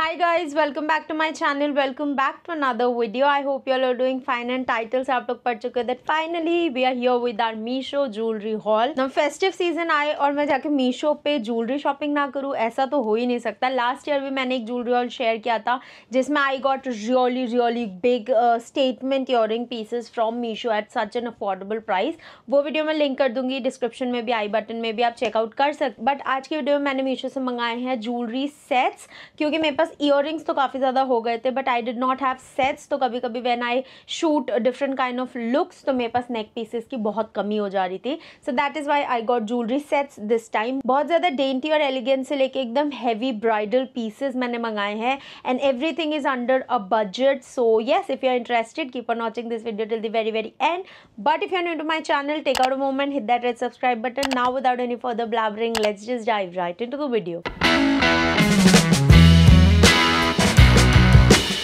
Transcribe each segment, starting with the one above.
hi guys welcome back to my channel welcome back to another video i hope you all are doing fine and titles aap log pad chuke that finally we are here with our meesho jewelry haul now festive season aaye aur main jaake meesho pe jewelry shopping na karu aisa to ho hi nahi sakta last year bhi maine ek jewelry haul share kiya tha jisme i got really really big uh, statement earring pieces from meesho at such an affordable price wo video main link kar dungi description mein bhi i button mein bhi aap check out kar सकते but आज की video में मैंने मीशो से मंगाए हैं jewellery sets क्योंकि मेरे पास पास ईयर तो काफ़ी ज़्यादा हो गए थे but I did not have sets तो कभी कभी when I shoot different kind of looks तो मेरे पास नेक पीसेस की बहुत कमी हो जा रही थी so that is why I got jewellery sets this time बहुत ज़्यादा डेंटी और एलिगेंट से लेके एकदम हैवी ब्राइडल पीसेज मैंने मंगाए हैं and everything is under a budget so yes if you are interested keep on watching this video till the very very end but if you are new to my channel take out a moment hit that red subscribe button now without any further blabbering let's just dive right into the video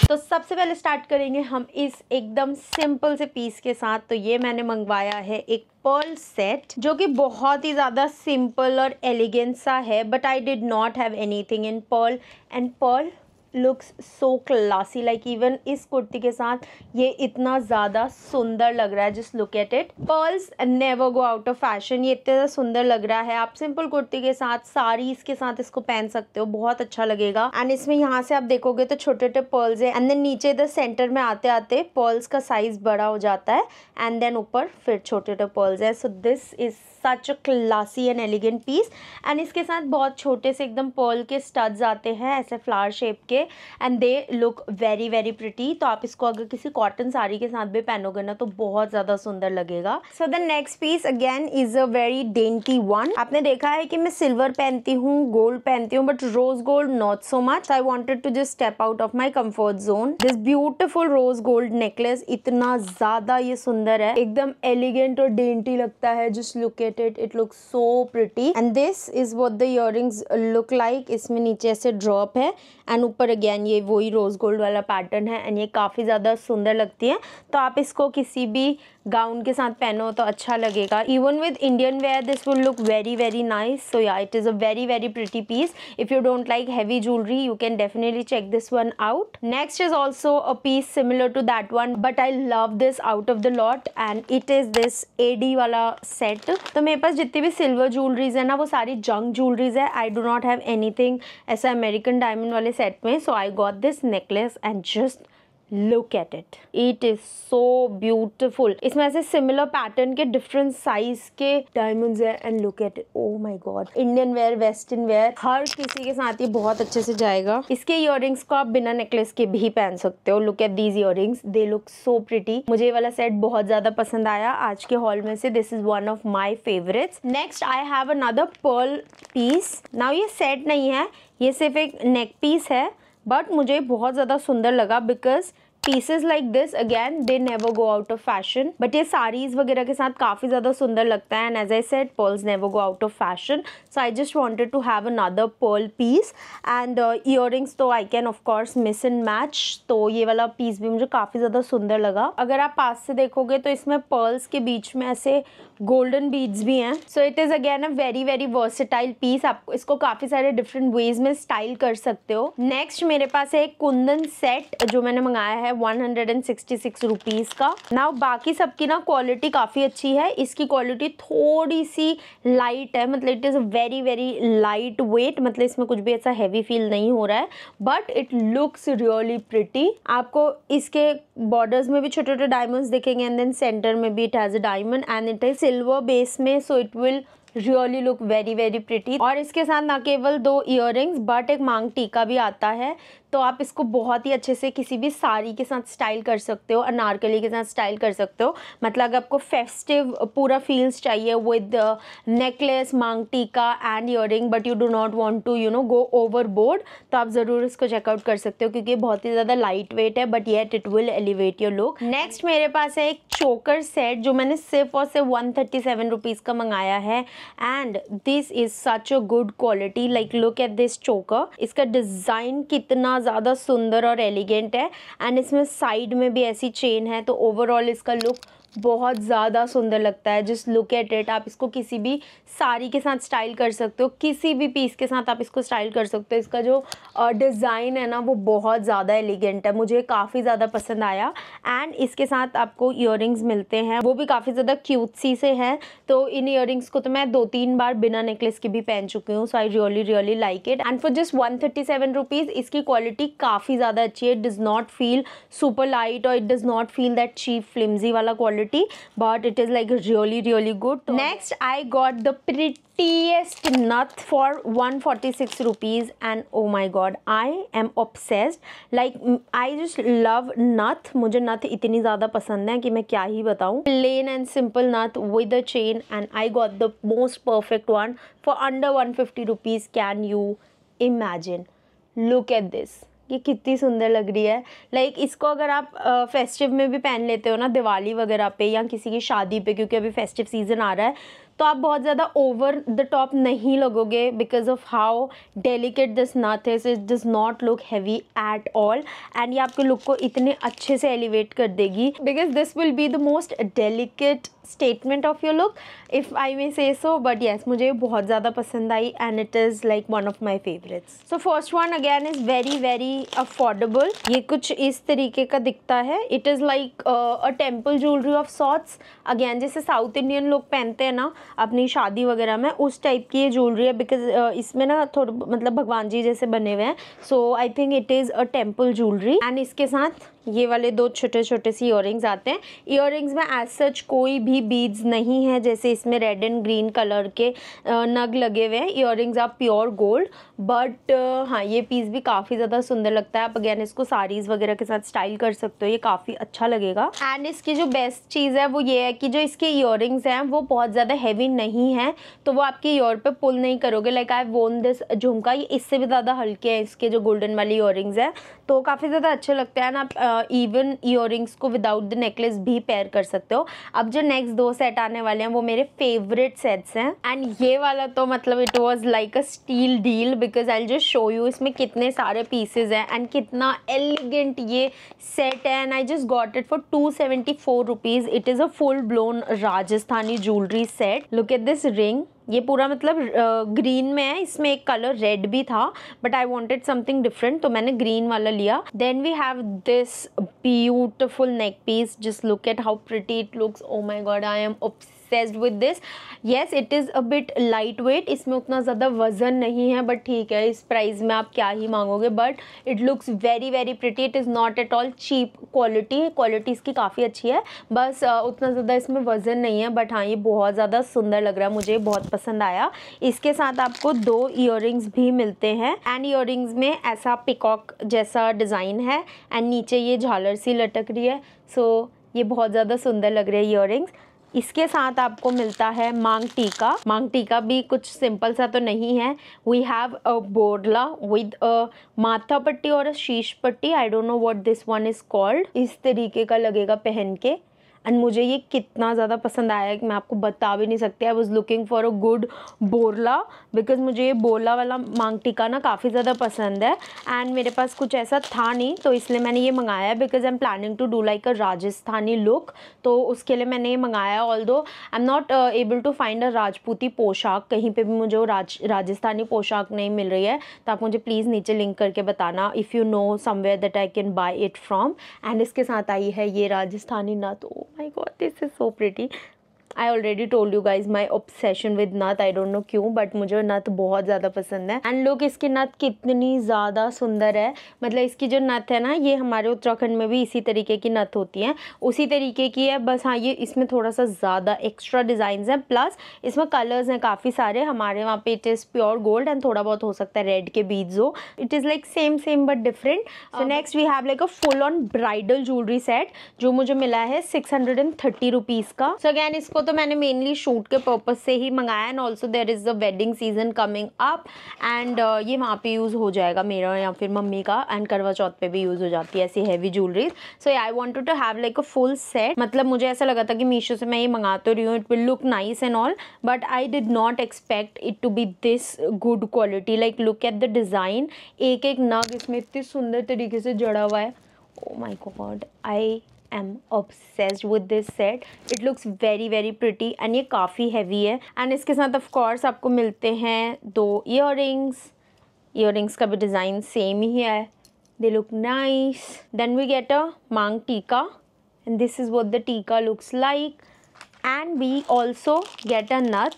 तो सबसे पहले start करेंगे हम इस एकदम simple से piece के साथ तो ये मैंने मंगवाया है एक पर्ल सेट जो कि बहुत ही ज़्यादा सिंपल और एलिगेंट सा है but I did not have anything in pearl and pearl looks so classy like even इस कुर्ती के साथ ये इतना ज़्यादा सुंदर लग रहा है जिस look at it pearls never go out of fashion ये इतना सुंदर लग रहा है आप सिंपल कुर्ती के साथ साड़ी इसके साथ इसको पहन सकते हो बहुत अच्छा लगेगा एंड इसमें यहाँ से आप देखोगे तो छोटे छोटे पर्ल्स है एंड देन नीचे इधर सेंटर में आते आते पर्ल्स का साइज बड़ा हो जाता है एंड देन ऊपर फिर छोटे छोटे पर्ल्स है so this is such classy and elegant piece and इसके साथ बहुत छोटे से एकदम पर्ल के स्टड्स आते हैं ऐसे फ्लावर शेप के and they look very very pretty तो आप इसको अगर किसी कॉटन साड़ी के साथ भी पहनोगे ना तो बहुत ज़्यादा सुंदर लगेगा so the next piece again is a very dainty one आपने देखा है कि मैं सिल्वर पहनती हूँ गोल्ड पहनती हूँ but rose gold not so much I wanted to just step out of my comfort zone this beautiful rose gold necklace इतना ज़्यादा ये सुंदर है एकदम एलिगेंट और डेंटी लगता है just look at it it look so pretty and this is what the earrings look like इसमें नीचे ऐसे ड्रॉप है एंड ऊपर अगेन ये वही रोज़ गोल्ड वाला पैटर्न है एंड ये काफ़ी ज़्यादा सुंदर लगती है तो आप इसको किसी भी गाउन के साथ पहनो तो अच्छा लगेगा even with Indian wear this will look very very nice so yeah it is a very very pretty piece if you don't like heavy jewellery you can definitely check this one out next is also a piece similar to that one but I love this out of the lot and it is this D वाला set तो मेरे पास जितनी भी silver jewelleries है ना वो सारी junk jewelleries है I do not have anything ऐसा अमेरिकन डायमंड वाले सेट में okay so i got this necklace and just look at it it is so beautiful इसमें ऐसे सिमिलर पैटर्न के डिफरेंट साइज के डायमंड्स है and look at oh my God Indian wear western wear हर किसी के साथ ये बहुत अच्छे से जाएगा इसके इयर को आप बिना नेकलेस के भी पहन सकते हो look at these ear they look so pretty मुझे ये वाला सेट बहुत ज्यादा पसंद आया आज के हॉल में से this is one of my favourite next I have another pearl piece now ये सेट नहीं है ये सिर्फ एक नेक पीस है बट मुझे बहुत ज़्यादा सुंदर लगा because pieces like this again they never go out of fashion but ये साड़ीज़ वगैरह के साथ काफ़ी ज़्यादा सुंदर लगता है and as I said pearls never go out of fashion so I just wanted to have another pearl piece and ear तो I can of course mix and match तो ये वाला पीस भी मुझे काफ़ी ज़्यादा सुंदर लगा अगर आप पास से देखोगे तो इसमें पर्ल्स के बीच में ऐसे गोल्डन बीड्स भी हैं so it is again a very very versatile piece आप इसको काफ़ी सारे डिफरेंट वेज में स्टाइल कर सकते हो नेक्स्ट मेरे पास है एक कुंदन सेट जो मैंने मंगाया है one hundred and sixty six rupees का ना बाकी सबकी ना क्वालिटी काफ़ी अच्छी है इसकी क्वालिटी थोड़ी सी लाइट है मतलब it is a very very lightweight मतलब इसमें कुछ भी ऐसा हैवी फील नहीं हो रहा है but it looks really pretty आपको इसके बॉर्डर्स में भी छोटे छोटे डायमंड्स दिखेंगे एंड देन सेंटर में भी it has a diamond and it is silver base में so it will really look very very pretty और इसके साथ ना केवल दो इयर बट एक मांग टीका भी आता है तो आप इसको बहुत ही अच्छे से किसी भी साड़ी के साथ स्टाइल कर सकते हो अनारकली के साथ स्टाइल कर सकते हो मतलब अगर आपको फेस्टिव पूरा फील्स चाहिए with necklace maang tikka and ear but you do not want to you know go overboard तो आप ज़रूर इसको चेकआउट कर सकते हो क्योंकि बहुत ही ज़्यादा लाइट वेट है but yet it will elevate your look next मेरे पास है एक चोकर सेट जो मैंने सिर्फ और सिर्फ वन थर्टी सेवन रुपीज़ का मंगाया है and this is such a good quality like look at this choker इसका डिज़ाइन कितना इतना ज़्यादा सुंदर और एलिगेंट है एंड इसमें साइड में भी ऐसी चेन है तो ओवरऑल इसका लुक बहुत ज़्यादा सुंदर लगता है जिस लुक एट इट आप इसको किसी भी साड़ी के साथ स्टाइल कर सकते हो किसी भी पीस के साथ आप इसको स्टाइल कर सकते हो इसका जो डिज़ाइन है ना वो बहुत ज़्यादा एलिगेंट है मुझे काफ़ी ज़्यादा पसंद आया एंड इसके साथ आपको इयर मिलते हैं वो भी काफ़ी ज़्यादा क्यूथ सी से हैं तो इन इयर को तो मैं दो तीन बार बिना नेकलेस के भी पहन चुकी हूँ so I really really like it and for just one thirty seven rupees इसकी क्वालिटी काफ़ी ज़्यादा अच्छी है it does not feel super light और it does not feel that cheap flimsy वाला quality quality but it is like really really good so next i got the prettiest nut for 146 rupees and oh my god i am obsessed like i just love nut मुझे nut इतनी ज़्यादा पसंद है कि मैं क्या ही बताऊँ plain and simple nath with a chain and I got the most perfect one for under 150 rupees can you imagine look at this ये कितनी सुंदर लग रही है लाइक like, इसको अगर आप फेस्टिव में भी पहन लेते हो ना दिवाली वगैरह पे या किसी की शादी पे क्योंकि अभी फेस्टिव सीज़न आ रहा है तो आप बहुत ज़्यादा ओवर द टॉप नहीं लगोगे because of how delicate this nath is it does not look heavy at all and ये आपके लुक को इतने अच्छे से एलिवेट कर देगी because this will be the most delicate statement of your look if I may say so but yes मुझे बहुत ज़्यादा पसंद आई and it is like one of my favourites so first one again is very very affordable ये कुछ इस तरीके का दिखता है it is like a temple jewellery of sorts again जैसे साउथ इंडियन लोग पहनते हैं ना अपनी शादी वगैरह में उस टाइप की ये ज्वेलरी है बिकॉज इसमें ना थोड़ा मतलब भगवान जी जैसे बने हुए हैं so I think it is a temple jewellery and इसके साथ ये वाले दो छोटे छोटे से इयर आते हैं इयर में एज सच कोई भी बीड्स नहीं है जैसे इसमें रेड एंड ग्रीन कलर के नग लगे हुए हैं इयर रिंग्स आप प्योर गोल्ड बट हाँ ये पीस भी काफ़ी ज़्यादा सुंदर लगता है आप अगेन इसको साड़ीज़ वगैरह के साथ स्टाइल कर सकते हो ये काफ़ी अच्छा लगेगा एंड इसकी जो बेस्ट चीज़ है वो ये है कि जो इसके इयर हैं वो बहुत ज़्यादा हैवी हैवी नहीं है तो वो आपकी ईयर पे पुल नहीं करोगे लाइक आई वोन दिस झुमका ये इससे भी ज़्यादा हल्के हैं इसके जो गोल्डन वाली ईयर हैं तो काफ़ी ज़्यादा अच्छे लगते हैं आप इवन ईयर को विदाउट द नेकलेस भी पेयर कर सकते हो अब जो नेक्स्ट दो सेट आने वाले हैं वो मेरे फेवरेट सेट्स हैं एंड ये वाला तो मतलब it was like a steal deal because I just show you इसमें कितने सारे पीसेज हैं एंड कितना एलिगेंट ये सेट है and I just got it for two seventy four rupees it is a full blown Rajasthani jewellery set look at this ring ये पूरा मतलब ग्रीन में है इसमें एक कलर रेड भी था but I wanted something different तो मैंने ग्रीन वाला लिया then we have this beautiful neck piece just look at how pretty it looks oh my god I am oops obsessed with this yes it is a bit lightweight इसमें उतना ज़्यादा वज़न नहीं है but ठीक है इस प्राइस में आप क्या ही मांगोगे but it looks very very pretty it is not at all cheap quality quality इसकी काफ़ी अच्छी है बस उतना ज़्यादा इसमें वज़न नहीं है but हाँ ये बहुत ज़्यादा सुंदर लग रहा है मुझे बहुत पसंद आया इसके साथ आपको दो ईयर भी मिलते हैं एंड ईयर में ऐसा पिकॉक जैसा डिज़ाइन है एंड नीचे ये झालर सी लटक रही है सो so, ये बहुत ज़्यादा सुंदर लग रहे हैं इयर इसके साथ आपको मिलता है मांग टीका मांग टीका भी कुछ सिंपल सा तो नहीं है we have a borla with a matha patti और a sheesh patti I don't know what this one is called इस तरीके का लगेगा पहन के एंड मुझे ये कितना ज़्यादा पसंद आया कि मैं आपको बता भी नहीं सकती I was looking for a good borla because मुझे ये बोरला वाला मांग टिका ना काफ़ी ज़्यादा पसंद है एंड मेरे पास कुछ ऐसा था नहीं तो इसलिए मैंने ये मंगाया because I am planning to do like a Rajasthani look तो उसके लिए मैंने ये मंगाया although I am not able to find a Rajputi poshak कहीं पर भी मुझे वो राज राजस्थानी पोशाक नहीं मिल रही है तो आप मुझे प्लीज़ नीचे लिंक करके बताना if you know somewhere that I can buy it from and इसके साथ आई है ये राजस्थानी ना तो my god this is so pretty I already told you guys my obsession with nath I don't know क्यों बट मुझे नथ बहुत ज़्यादा पसंद है एंड लुक इसकी नथ कितनी ज़्यादा सुंदर है मतलब इसकी जो नथ है ना ये हमारे उत्तराखंड में भी इसी तरीके की नथ होती है उसी तरीके की है बस हाँ ये इसमें थोड़ा सा ज़्यादा एक्स्ट्रा डिज़ाइन है प्लस इसमें कलर्स हैं काफ़ी सारे हमारे वहाँ पे it is pure gold and थोड़ा बहुत हो सकता है रेड के बीज हो it is like same same but different so next we have like a full on bridal jewellery set जो मुझे मिला है six hundred and thirty rupees का सो so, अगैन इसको तो मैंने मेनली शूट के पर्पज़ से ही मंगाया and also there is the wedding season coming up and ये वहाँ पे यूज़ हो जाएगा मेरा या फिर मम्मी का एंड करवा चौथ पे भी यूज़ हो जाती है ऐसी heavy jewelleries so I want to have like a full set मतलब मुझे ऐसा लगा था कि मीशो से मैं ये मंगा तो रही हूँ it will look nice and all but I did not expect it to be this good quality like look at the design एक एक नग इसमें इतनी सुंदर तरीके से जड़ा हुआ है oh my god I am obsessed with this set. It looks very very pretty and ये काफ़ी heavy है and इसके साथ of course आपको मिलते हैं दो earrings. Earrings का भी design same ही है. They look nice. Then we get a mang tika and this is what the tika looks like. And we also get a nut.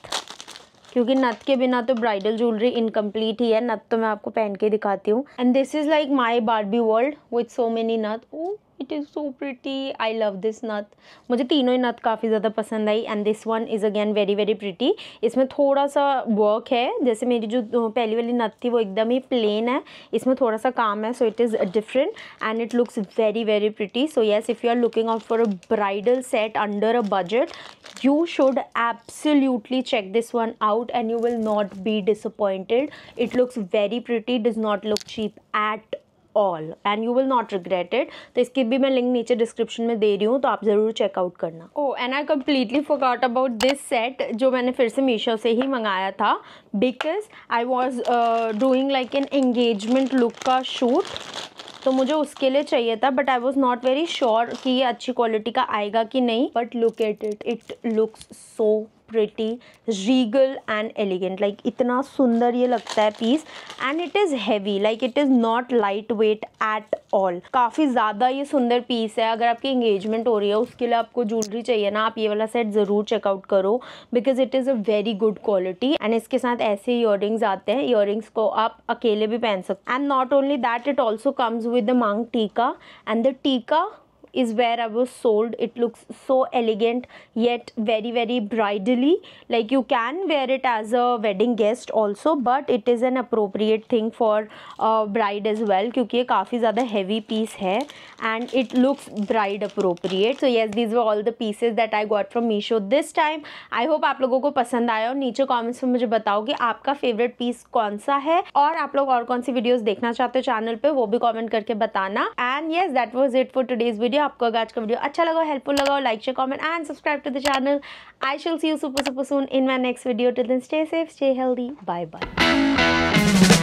क्योंकि नथ के बिना तो ब्राइडल ज्वेलरी इनकम्प्लीट ही है नथ तो मैं आपको पहन के दिखाती हूँ and this is like my Barbie world with so many nath oh it is so pretty I love this nath मुझे तीनों ही नथ काफ़ी ज़्यादा पसंद आई and this one is again very very pretty इसमें थोड़ा सा वर्क है जैसे मेरी जो पहली वाली नथ थी वो एकदम ही प्लेन है इसमें थोड़ा सा काम है so it is different and it looks very very pretty so yes if you are looking out for a bridal set under a budget you should absolutely check this one out and you will not be disappointed it looks very pretty does not look cheap at all and you will not regret it तो इसकी भी मैं link नीचे description में दे रही हूँ तो आप ज़रूर चेकआउट करना oh and I completely freaked out about this set जो मैंने फिर से मीशो से ही मंगाया था because I was doing like an engagement look का शूट तो मुझे उसके लिए चाहिए था but I was not very sure कि ये अच्छी क्वालिटी का आएगा कि नहीं but look at it it looks so pretty regal and elegant like इतना सुंदर ये लगता है piece and it is heavy like it is not lightweight at all काफ़ी ज़्यादा ये सुंदर पीस है अगर आपकी इंगेजमेंट हो रही है उसके लिए आपको ज्वेलरी चाहिए ना आप ये वाला सेट ज़रूर चेकआउट करो because it is a very good quality and इसके साथ ऐसे ईयर आते हैं ईयर को आप अकेले भी पहन सकते and not only that it also comes with the maang tikka and the tikka is where I was sold. It looks so elegant yet very very bridally. Like you can wear it as a wedding guest also but it is an appropriate thing for a bride as well kyunki ye kafi zyada heavy piece hai and it looks bride appropriate. So yes these were all the pieces that I got from Meesho this time. I hope aap logo ko pasand aaya और niche comments mein mujhe batao ki aapka favorite piece kaun sa hai aur aap log aur kaun si videos dekhna chahte ho channel pe wo bhi comment karke batana and yes that was it for today's video. होगी आपको अगर आज का video अच्छा लगा helpful लगा हो like share comment and subscribe to the channel I shall see you super super soon in my next video till then stay safe stay healthy bye bye